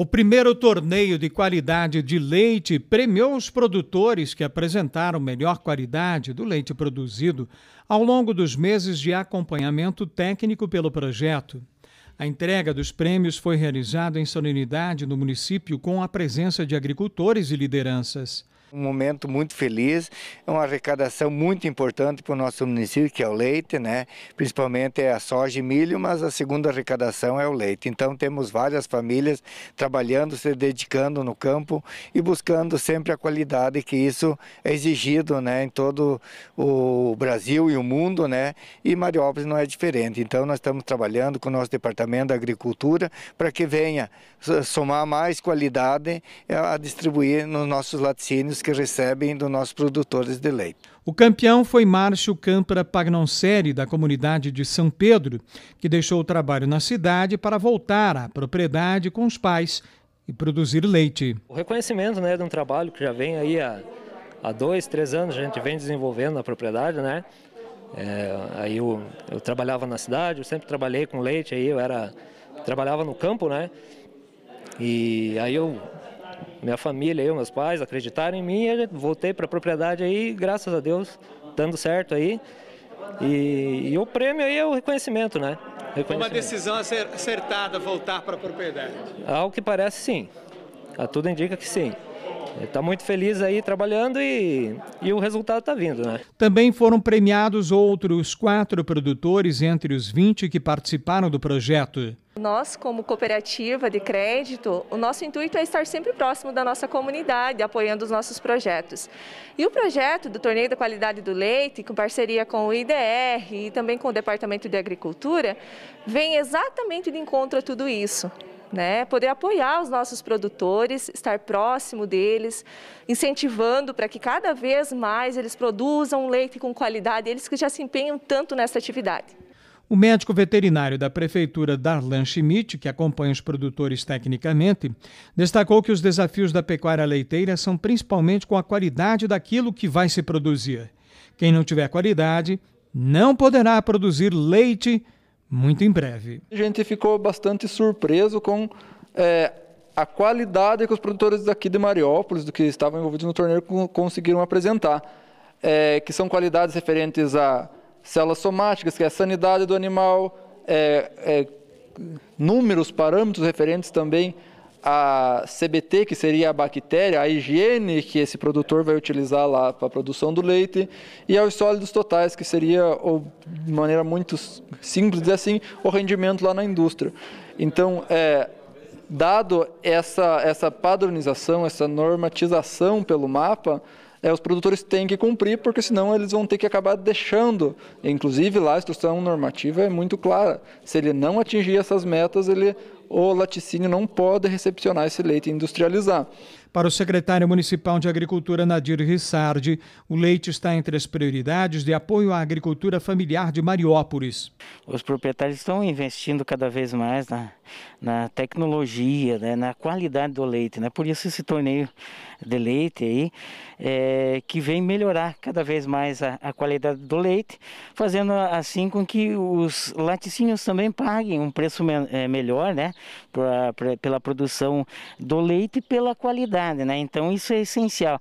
O primeiro torneio de qualidade de leite premiou os produtores que apresentaram melhor qualidade do leite produzido ao longo dos meses de acompanhamento técnico pelo projeto. A entrega dos prêmios foi realizada em solenidade no município com a presença de agricultores e lideranças. Um momento muito feliz, é uma arrecadação muito importante para o nosso município, que é o leite, né? Principalmente é a soja e milho, mas a segunda arrecadação é o leite. Então temos várias famílias trabalhando, se dedicando no campo e buscando sempre a qualidade que isso é exigido, né? Em todo o Brasil e o mundo, né? E Mariópolis não é diferente. Então nós estamos trabalhando com o nosso departamento da agricultura para que venha somar mais qualidade a distribuir nos nossos laticínios que recebem dos nossos produtores de leite. O campeão foi Márcio Campra Pagnonceri, da comunidade de São Pedro, que deixou o trabalho na cidade para voltar à propriedade com os pais e produzir leite. O reconhecimento né, de um trabalho que já vem aí há, há dois, três anos, a gente vem desenvolvendo na propriedade, né? É, aí eu, eu, trabalhava na cidade, eu sempre trabalhei com leite, aí eu era trabalhava no campo, né? E aí eu minha família, eu, meus pais acreditaram em mim, eu voltei para a propriedade aí, graças a Deus, dando certo aí. E, e o prêmio aí é o reconhecimento, né? Reconhecimento. Uma decisão acertada voltar para a propriedade. Ao que parece, sim. A tudo indica que sim. Está muito feliz aí trabalhando e, e o resultado está vindo, né? Também foram premiados outros quatro produtores entre os 20 que participaram do projeto. Nós, como cooperativa de crédito, o nosso intuito é estar sempre próximo da nossa comunidade, apoiando os nossos projetos. E o projeto do Torneio da Qualidade do Leite, com parceria com o IDR e também com o Departamento de Agricultura, vem exatamente de encontro a tudo isso. Né, poder apoiar os nossos produtores, estar próximo deles, incentivando para que cada vez mais eles produzam leite com qualidade, eles que já se empenham tanto nessa atividade. O médico veterinário da prefeitura, Darlan Schmidt, que acompanha os produtores tecnicamente, destacou que os desafios da pecuária leiteira são principalmente com a qualidade daquilo que vai se produzir. Quem não tiver qualidade não poderá produzir leite muito em breve. A gente ficou bastante surpreso com é, a qualidade que os produtores daqui de Mariópolis, do que estavam envolvidos no torneio, conseguiram apresentar, é, que são qualidades referentes a células somáticas, que é a sanidade do animal, é, é, números, parâmetros referentes também à CBT, que seria a bactéria, a higiene que esse produtor vai utilizar lá para a produção do leite, e aos sólidos totais, que seria, ou, de maneira muito simples, dizer assim, o rendimento lá na indústria. Então, é, dado essa, essa padronização, essa normatização pelo mapa, é, os produtores têm que cumprir, porque senão eles vão ter que acabar deixando. Inclusive, lá a instrução normativa é muito clara. Se ele não atingir essas metas, ele o laticínio não pode recepcionar esse leite e industrializar. Para o secretário municipal de Agricultura, Nadir Rissardi, o leite está entre as prioridades de apoio à agricultura familiar de Mariópolis. Os proprietários estão investindo cada vez mais na, na tecnologia, né, na qualidade do leite. Né? Por isso esse torneio de leite aí, é, que vem melhorar cada vez mais a, a qualidade do leite, fazendo assim com que os laticínios também paguem um preço me é, melhor, né? pra, pra, pela produção do leite e pela qualidade, né? Então isso é essencial.